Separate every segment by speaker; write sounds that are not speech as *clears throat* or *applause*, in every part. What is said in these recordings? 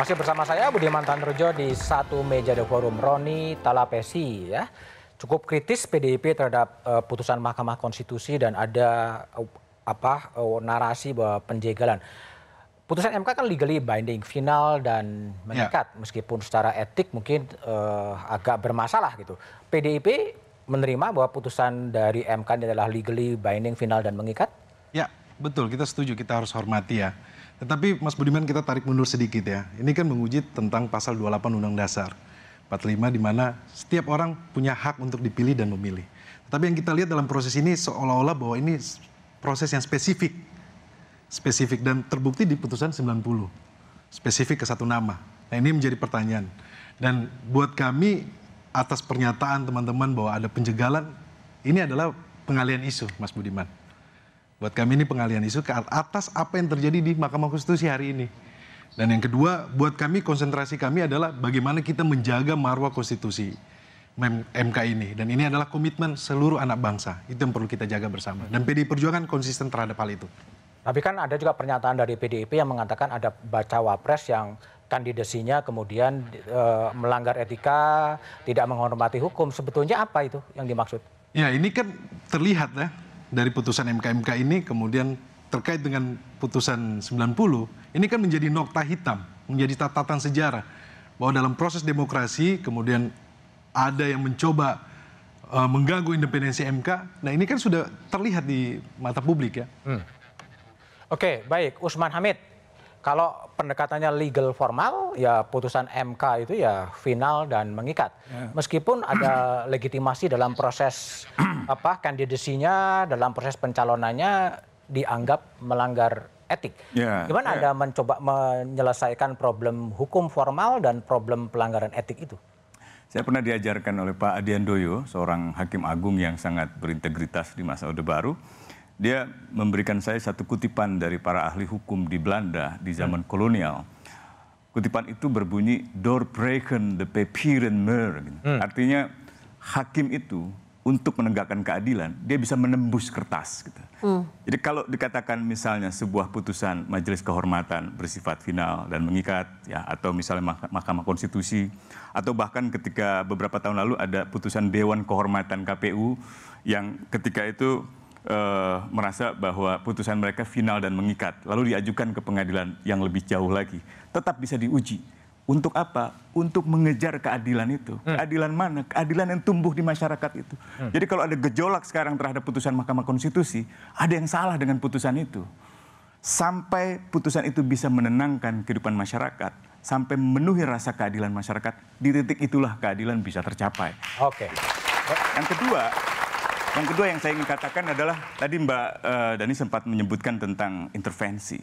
Speaker 1: Masih bersama saya Budiman Tanrojo di satu meja The Forum Roni Talapesi ya. Cukup kritis PDIP terhadap uh, putusan Mahkamah Konstitusi dan ada uh, apa uh, narasi bahwa penjegalan. Putusan MK kan legally binding, final dan mengikat yeah. meskipun secara etik mungkin uh, agak bermasalah gitu. PDIP menerima bahwa putusan dari MK adalah legally binding, final dan mengikat?
Speaker 2: Ya, betul. Kita setuju, kita harus hormati ya. Tetapi Mas Budiman kita tarik mundur sedikit ya. Ini kan menguji tentang pasal 28 Undang Dasar 45 di mana setiap orang punya hak untuk dipilih dan memilih. Tapi yang kita lihat dalam proses ini seolah-olah bahwa ini proses yang spesifik. Spesifik dan terbukti di putusan 90. Spesifik ke satu nama. Nah ini menjadi pertanyaan. Dan buat kami atas pernyataan teman-teman bahwa ada penjegalan, ini adalah pengalian isu Mas Budiman. Buat kami ini pengalian isu ke atas apa yang terjadi di Mahkamah Konstitusi hari ini. Dan yang kedua, buat kami konsentrasi kami adalah bagaimana kita menjaga marwah konstitusi MK ini. Dan ini adalah komitmen seluruh anak bangsa. Itu yang perlu kita jaga bersama. Dan PDI Perjuangan konsisten terhadap hal itu.
Speaker 1: Tapi kan ada juga pernyataan dari PDIP yang mengatakan ada baca wapres yang kandidasinya kemudian e, melanggar etika, tidak menghormati hukum. Sebetulnya apa itu yang dimaksud?
Speaker 2: Ya, ini kan terlihat ya dari putusan MK-MK ini kemudian terkait dengan putusan 90 ini kan menjadi nokta hitam, menjadi catatan sejarah bahwa dalam proses demokrasi kemudian ada yang mencoba uh, mengganggu independensi MK. Nah, ini kan sudah terlihat di mata publik ya. Hmm.
Speaker 1: Oke, okay, baik Usman Hamid kalau pendekatannya legal formal ya putusan MK itu ya final dan mengikat. Ya. Meskipun ada *clears throat* legitimasi dalam proses *clears throat* apa kandidasinya, dalam proses pencalonannya dianggap melanggar etik. Ya. Gimana ya. Anda mencoba menyelesaikan problem hukum formal dan problem pelanggaran etik itu?
Speaker 3: Saya pernah diajarkan oleh Pak Adian Doyo, seorang hakim agung yang sangat berintegritas di masa Orde Baru dia memberikan saya satu kutipan dari para ahli hukum di Belanda di zaman hmm. kolonial. Kutipan itu berbunyi door Doorbreken de papieren muur. Gitu. Hmm. Artinya hakim itu untuk menegakkan keadilan dia bisa menembus kertas. Gitu. Hmm. Jadi kalau dikatakan misalnya sebuah putusan Majelis Kehormatan bersifat final dan mengikat, ya atau misalnya Mah Mahkamah Konstitusi, atau bahkan ketika beberapa tahun lalu ada putusan Dewan Kehormatan KPU yang ketika itu uh, merasa bahwa putusan mereka final dan mengikat, lalu diajukan ke pengadilan yang lebih jauh lagi, tetap bisa diuji. Untuk apa? Untuk mengejar keadilan itu. Hmm. Keadilan mana? Keadilan yang tumbuh di masyarakat itu. Hmm. Jadi kalau ada gejolak sekarang terhadap putusan Mahkamah Konstitusi, ada yang salah dengan putusan itu. Sampai putusan itu bisa menenangkan kehidupan masyarakat, sampai memenuhi rasa keadilan masyarakat, di titik itulah keadilan bisa tercapai. Oke. Okay. Yang kedua, yang kedua yang saya ingin katakan adalah tadi Mbak uh, Dani sempat menyebutkan tentang intervensi.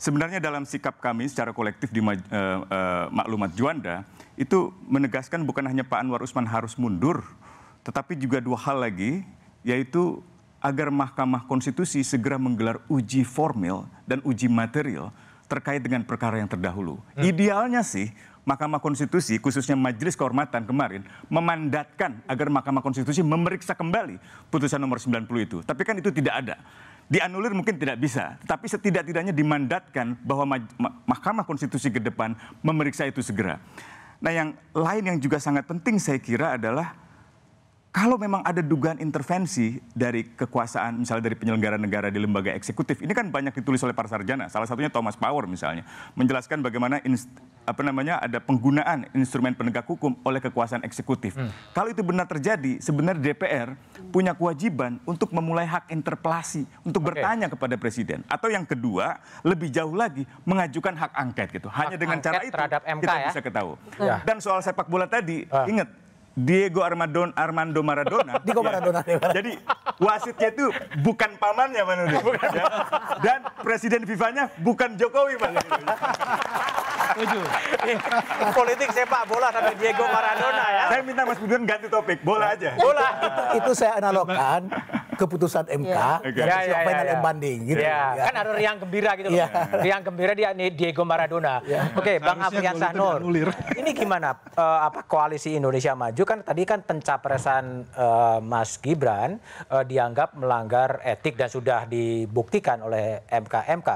Speaker 3: Sebenarnya dalam sikap kami secara kolektif di uh, uh, maklumat Juanda itu menegaskan bukan hanya Pak Anwar Usman harus mundur, tetapi juga dua hal lagi yaitu agar Mahkamah Konstitusi segera menggelar uji formil dan uji material terkait dengan perkara yang terdahulu. Hmm. Idealnya sih Mahkamah Konstitusi, khususnya Majelis Kehormatan kemarin, memandatkan agar Mahkamah Konstitusi memeriksa kembali putusan nomor 90 itu. Tapi kan itu tidak ada. Dianulir mungkin tidak bisa, tapi setidak-tidaknya dimandatkan bahwa Mahkamah Konstitusi ke depan memeriksa itu segera. Nah yang lain yang juga sangat penting saya kira adalah kalau memang ada dugaan intervensi dari kekuasaan, misalnya dari penyelenggara negara di lembaga eksekutif, ini kan banyak ditulis oleh para sarjana. Salah satunya Thomas Power misalnya, menjelaskan bagaimana apa namanya ada penggunaan instrumen penegak hukum oleh kekuasaan eksekutif. Hmm. Kalau itu benar terjadi, sebenarnya DPR punya kewajiban untuk memulai hak interpelasi, untuk okay. bertanya kepada presiden. Atau yang kedua, lebih jauh lagi mengajukan hak angket gitu. Hak Hanya dengan cara itu terhadap MK kita ya? bisa ketahui. Ya. Dan soal sepak bola tadi, ah. ingat Diego Armando Armando Maradona. *laughs* Diego Maradona. Ya. Jadi wasitnya itu bukan pamannya Pak Ya. Dan presiden FIFA-nya bukan
Speaker 1: Jokowi Pak Nudin. Setuju. Eh, politik sepak bola sampai Diego Maradona
Speaker 3: ya. Saya minta Mas Budion ganti topik, bola aja. Bola. Itu, itu saya analogkan keputusan MK yeah.
Speaker 4: okay. yang yeah, yeah, final yeah, yeah. banding gitu. Yeah. Yeah. Kan ada riang gembira gitu loh. Yeah. Riang
Speaker 1: gembira dia nih Diego Maradona. Yeah. Oke, okay, Bang Afrian Nur. Ini gimana uh, apa koalisi Indonesia Maju kan tadi kan pencapresan uh, Mas Gibran uh, dianggap melanggar etik dan sudah dibuktikan oleh MK MK.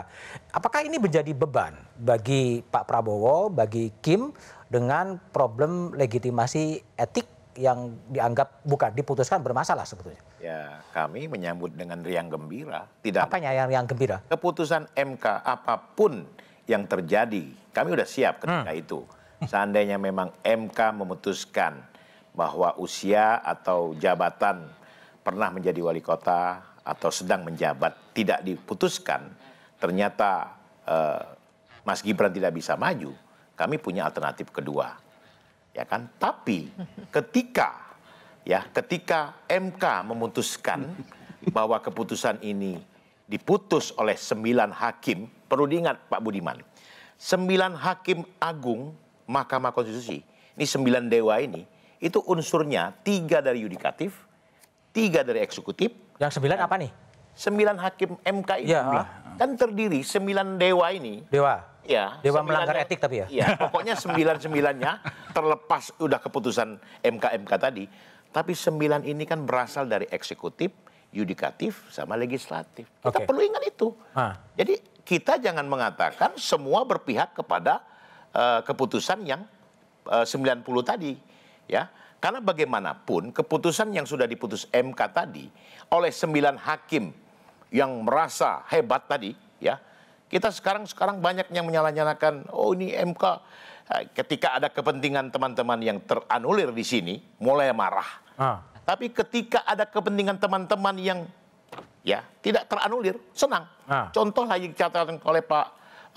Speaker 1: Apakah ini menjadi beban bagi Pak Prabowo, bagi Kim dengan problem legitimasi etik yang dianggap bukan diputuskan bermasalah sebetulnya.
Speaker 4: Ya, kami menyambut dengan riang gembira. Tidak.
Speaker 1: Apanya yang riang gembira?
Speaker 4: Keputusan MK apapun yang terjadi, kami sudah siap ketika hmm. itu. Seandainya memang MK memutuskan bahwa usia atau jabatan pernah menjadi wali kota atau sedang menjabat tidak diputuskan, ternyata eh, Mas Gibran tidak bisa maju, kami punya alternatif kedua ya kan? Tapi ketika ya, ketika MK memutuskan bahwa keputusan ini diputus oleh sembilan hakim, perlu diingat Pak Budiman, sembilan hakim agung Mahkamah Konstitusi, ini sembilan dewa ini, itu unsurnya tiga dari yudikatif, tiga dari eksekutif. Yang sembilan apa nih? Sembilan hakim MK itu ya. kan terdiri sembilan dewa ini. Dewa Ya, Dewan melanggar etik tapi ya. ya pokoknya sembilan-sembilannya terlepas udah keputusan MK-MK tadi. Tapi sembilan ini kan berasal dari eksekutif, yudikatif, sama legislatif. Kita okay. perlu ingat itu. Ha. Ah. Jadi kita jangan mengatakan semua berpihak kepada uh, keputusan yang uh, puluh tadi. ya. Karena bagaimanapun keputusan yang sudah diputus MK tadi oleh sembilan hakim yang merasa hebat tadi ya kita sekarang sekarang banyak yang menyalah oh ini MK. Eh, ketika ada kepentingan teman-teman yang teranulir di sini, mulai marah. Ah. Tapi ketika ada kepentingan teman-teman yang ya tidak teranulir, senang. Ah. Contoh lagi catatan oleh Pak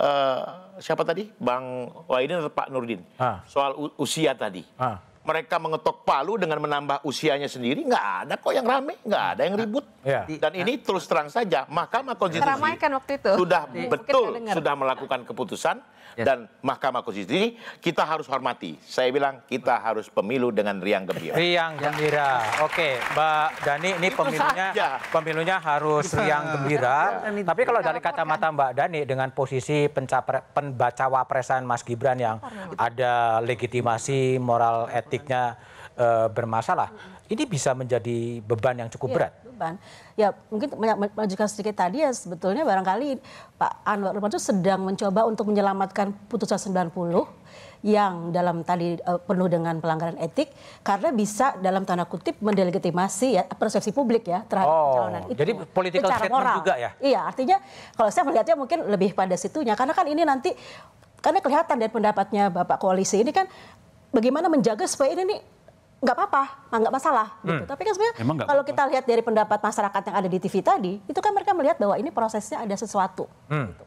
Speaker 4: uh, siapa tadi, Bang Wahidin atau Pak Nurdin ah. soal usia tadi. Ah mereka mengetok palu dengan menambah usianya sendiri nggak ada kok yang rame nggak ada yang ribut ya. dan ini terus terang saja Mahkamah Konstitusi waktu
Speaker 5: itu. sudah ya. betul sudah
Speaker 4: melakukan keputusan ya. dan Mahkamah Konstitusi kita harus hormati saya bilang kita harus pemilu dengan riang gembira riang
Speaker 1: gembira oke Mbak Dani ini itu pemilunya saja. pemilunya harus riang gembira iya. tapi kalau dari kacamata Mbak Dani dengan posisi pencapre pembaca wapresan Mas Gibran yang ada legitimasi moral etik politiknya eh, bermasalah. Ini bisa menjadi beban yang cukup ya, berat.
Speaker 6: Beban. Ya mungkin melanjutkan sedikit tadi ya sebetulnya barangkali Pak Anwar Usman itu sedang mencoba untuk menyelamatkan putusan 90 yang dalam tadi uh, penuh dengan pelanggaran etik karena bisa dalam tanda kutip mendelegitimasi ya persepsi publik ya terhadap oh, calonan itu. Jadi political secara statement moral. juga ya. Iya, artinya kalau saya melihatnya mungkin lebih pada situnya karena kan ini nanti karena kelihatan dari pendapatnya Bapak koalisi ini kan bagaimana menjaga supaya ini nih nggak apa-apa, nggak masalah. Gitu. Hmm. Tapi kan sebenarnya kalau kita lihat dari pendapat masyarakat yang ada di TV tadi, itu kan mereka melihat bahwa ini prosesnya ada sesuatu. Hmm. Gitu.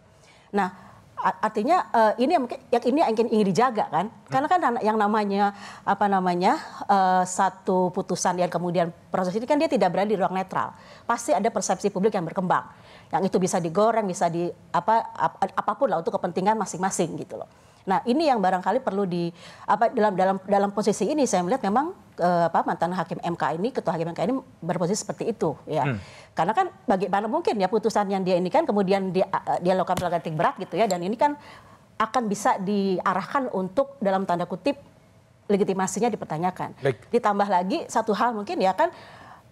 Speaker 6: Nah, artinya uh, ini yang mungkin yang ini yang ingin, ingin dijaga kan? Hmm. Karena kan yang namanya apa namanya uh, satu putusan yang kemudian proses ini kan dia tidak berada di ruang netral. Pasti ada persepsi publik yang berkembang. Yang itu bisa digoreng, bisa di apa ap, apapun lah untuk kepentingan masing-masing gitu loh. Nah, ini yang barangkali perlu di apa dalam dalam dalam posisi ini saya melihat memang eh, apa mantan hakim MK ini ketua hakim MK ini berposisi seperti itu ya. Hmm. Karena kan bagaimana mungkin ya putusan yang dia ini kan kemudian dia eh, dia lakukan pelanggaran berat gitu ya dan ini kan akan bisa diarahkan untuk dalam tanda kutip legitimasinya dipertanyakan. Baik. Ditambah lagi satu hal mungkin ya kan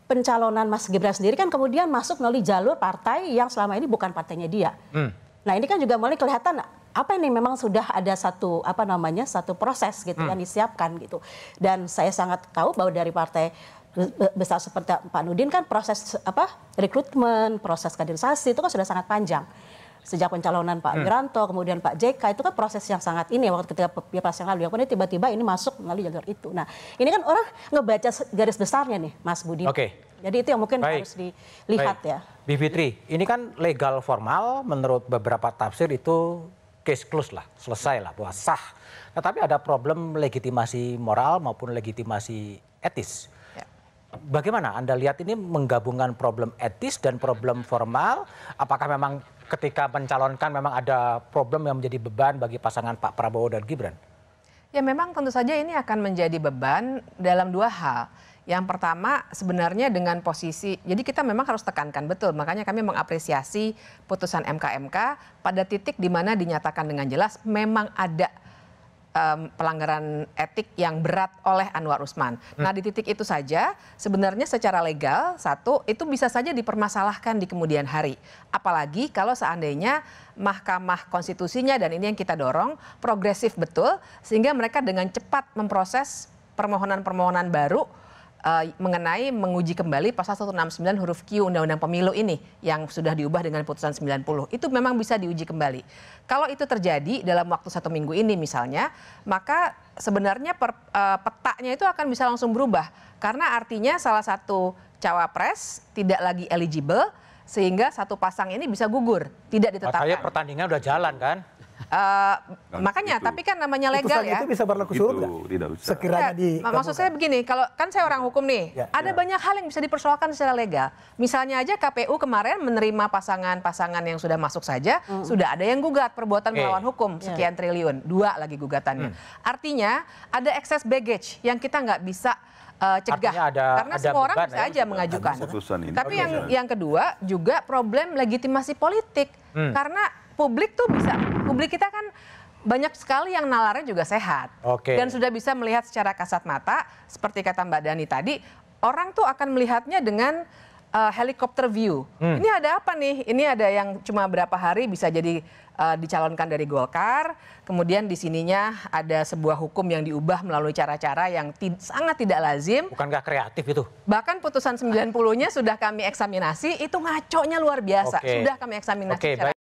Speaker 6: pencalonan Mas Gibran sendiri kan kemudian masuk melalui jalur partai yang selama ini bukan partainya dia. Hmm. Nah ini kan juga mulai kelihatan apa ini memang sudah ada satu apa namanya satu proses gitu hmm. yang disiapkan gitu. Dan saya sangat tahu bahwa dari partai besar seperti Pak Nudin kan proses apa rekrutmen, proses kaderisasi itu kan sudah sangat panjang. Sejak pencalonan Pak hmm. Wiranto, kemudian Pak JK itu kan proses yang sangat ini waktu ketika pilpres yang lalu. Ya, kemudian tiba-tiba ini masuk melalui jalur itu. Nah, ini kan orang ngebaca garis besarnya nih, Mas Budi. Oke. Okay. Jadi itu yang mungkin Baik. harus dilihat Baik. ya.
Speaker 1: Bivitri ini kan legal formal menurut beberapa tafsir itu case close lah, selesai lah, bahwa sah. Tetapi nah, ada problem legitimasi moral maupun legitimasi etis. Ya. Bagaimana Anda lihat ini menggabungkan problem etis dan problem formal? Apakah memang ketika mencalonkan memang ada problem yang menjadi beban bagi pasangan Pak Prabowo dan Gibran?
Speaker 5: Ya memang tentu saja ini akan menjadi beban dalam dua hal. Yang pertama sebenarnya dengan posisi, jadi kita memang harus tekankan betul. Makanya kami mengapresiasi putusan MKMK -MK pada titik di mana dinyatakan dengan jelas memang ada um, pelanggaran etik yang berat oleh Anwar Usman. Hmm. Nah di titik itu saja sebenarnya secara legal satu itu bisa saja dipermasalahkan di kemudian hari. Apalagi kalau seandainya Mahkamah Konstitusinya dan ini yang kita dorong progresif betul sehingga mereka dengan cepat memproses permohonan-permohonan baru uh, mengenai menguji kembali pasal 169 huruf Q Undang-Undang Pemilu ini yang sudah diubah dengan putusan 90. Itu memang bisa diuji kembali. Kalau itu terjadi dalam waktu satu minggu ini misalnya, maka sebenarnya per, uh, petaknya itu akan bisa langsung berubah. Karena artinya salah satu cawapres tidak lagi eligible, sehingga satu pasang ini bisa gugur, tidak ditetapkan. Makanya
Speaker 1: pertandingan sudah jalan kan?
Speaker 5: Uh, makanya, itu. tapi kan namanya legal Putusan ya. Itu bisa
Speaker 2: berlaku surut gitu, Tidak bisa. Sekiranya di. Maksud saya
Speaker 5: begini, kalau kan saya orang hukum nih, ya, ada ya. banyak hal yang bisa dipersoalkan secara legal. Misalnya aja KPU kemarin menerima pasangan-pasangan yang sudah masuk saja, hmm. sudah ada yang gugat perbuatan eh. melawan hukum ya. sekian yeah. triliun, dua lagi gugatannya. Mm. Artinya ada excess baggage yang kita nggak bisa uh, cegah ada, karena ada semua orang bisa ya, aja mengajukan. Tapi yang yang kedua juga problem legitimasi politik hmm. karena publik tuh bisa publik kita kan banyak sekali yang nalarnya juga sehat okay. dan sudah bisa melihat secara kasat mata seperti kata Mbak Dani tadi orang tuh akan melihatnya dengan uh, helikopter view hmm. ini ada apa nih ini ada yang cuma berapa hari bisa jadi uh, dicalonkan dari Golkar kemudian di sininya ada sebuah hukum yang diubah melalui cara-cara yang ti sangat tidak lazim
Speaker 1: bukankah kreatif itu
Speaker 5: bahkan putusan 90-nya sudah kami eksaminasi itu ngaco nya luar biasa okay. sudah kami eksaminasi okay,